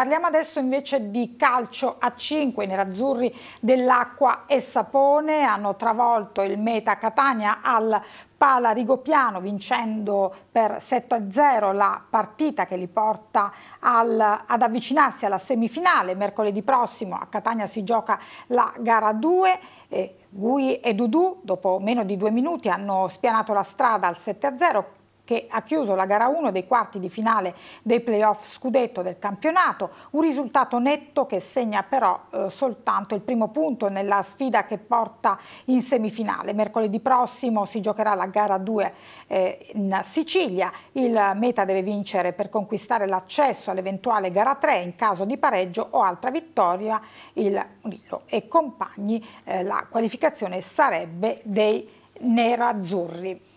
Parliamo adesso invece di calcio a 5. I nerazzurri dell'Acqua e Sapone hanno travolto il Meta Catania al Pala Rigopiano vincendo per 7-0 la partita che li porta al, ad avvicinarsi alla semifinale. Mercoledì prossimo a Catania si gioca la gara 2 e Gui e Dudu dopo meno di due minuti hanno spianato la strada al 7-0 che ha chiuso la gara 1 dei quarti di finale dei playoff scudetto del campionato, un risultato netto che segna però eh, soltanto il primo punto nella sfida che porta in semifinale. Mercoledì prossimo si giocherà la gara 2 eh, in Sicilia, il meta deve vincere per conquistare l'accesso all'eventuale gara 3 in caso di pareggio o altra vittoria il Murillo e compagni eh, la qualificazione sarebbe dei nerazzurri.